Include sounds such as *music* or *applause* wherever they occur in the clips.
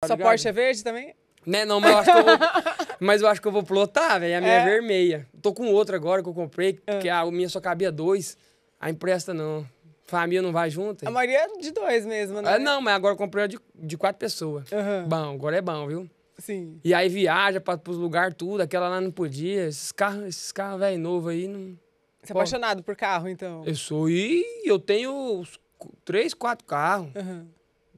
Tá Sua Porsche é verde também? Né, não, mas eu acho que eu vou, *laughs* mas eu acho que eu vou plotar, velho. A minha é. é? vermelha. Tô com outra agora que eu comprei, porque ah. que a minha só cabia dois. A empresta não. Família não vai junto? Hein? A maioria é de dois mesmo, né? É, não, mas agora eu comprei de, de quatro pessoas. Uhum. Bom, agora é bom, viu? Sim. E aí viaja pra, pros lugares, tudo. Aquela lá não podia. Esses carros, esses carros, velho, novo aí não. Você é apaixonado por carro, então? Eu sou. E eu tenho três, quatro carros. Uhum.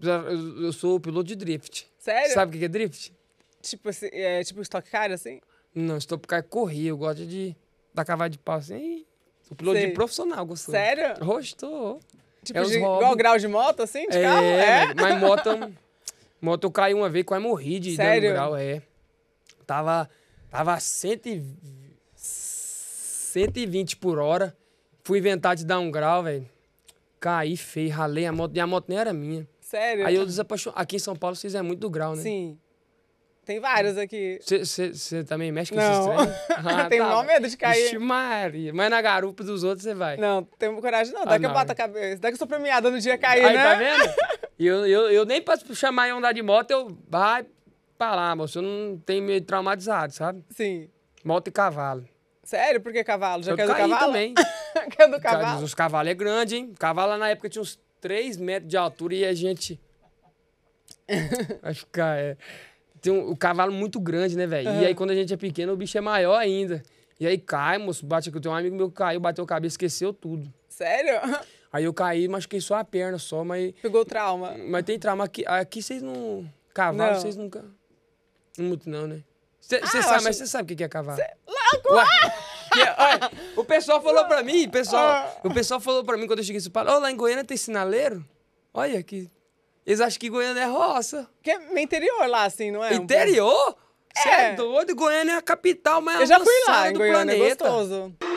Eu sou piloto de drift. Sério? Sabe o que é drift? Tipo, assim, é, tipo stock car, assim? Não, stock car é correr. Eu gosto de dar cavalo de pau assim. Sou piloto Sei. de profissional, gostou. Sério? Rostou. Tipo, é de, igual grau de moto, assim, de é, carro? É, mas moto... moto eu caí uma vez, quase morri de Sério? grau, é. Tava, tava 120, 120 por hora. Fui inventar de dar um grau, velho. Caí feio, ralei a moto. E a moto nem era minha. Sério? Aí eu desapaixonei. Aqui em São Paulo vocês é muito do grau, né? Sim. Tem vários aqui. Você também mexe com esses trem? *laughs* Ah, tenho tá. maior medo de cair. Ixi, Maria. Mas na garupa dos outros você vai. Não, tenho coragem não. Dá ah, que eu bato a cabeça. Dá que eu sou premiada no dia cair, Aí, né? tá vendo? *laughs* E eu, eu, eu nem pra chamar em andar de moto, eu... Vai pra lá, moço. Eu não tenho medo traumatizado, sabe? Sim. Moto e cavalo. Sério? Por que cavalo? Já eu do cavalo? também. caiu *laughs* do cavalo? Os cavalos é grande, hein? Cavalo na época tinha uns 3 metros de altura e a gente. *laughs* Vai ficar, é. Tem um, um cavalo muito grande, né, velho? É. E aí, quando a gente é pequeno, o bicho é maior ainda. E aí cai, moço, bate aqui. Eu tenho um amigo meu que caiu, bateu a cabeça, esqueceu tudo. Sério? *laughs* Aí eu caí, machuquei só a perna só, mas. Pegou trauma. Mas tem trauma. Aqui, aqui vocês não. Cavalo, não. vocês nunca. muito, não, né? Você ah, sabe, acho... mas você sabe o que é cavalo? Cê... Lá, porque, olha, o pessoal falou pra mim, pessoal, ah. o pessoal falou pra mim quando eu cheguei em São Paulo, oh, lá em Goiânia tem sinaleiro? Olha que... Eles acham que Goiânia é roça. Que é interior lá, assim, não é? Interior? Você é. é doido? Goiânia é a capital mais eu já fui lá, do Goiânia, é planeta. É gostoso.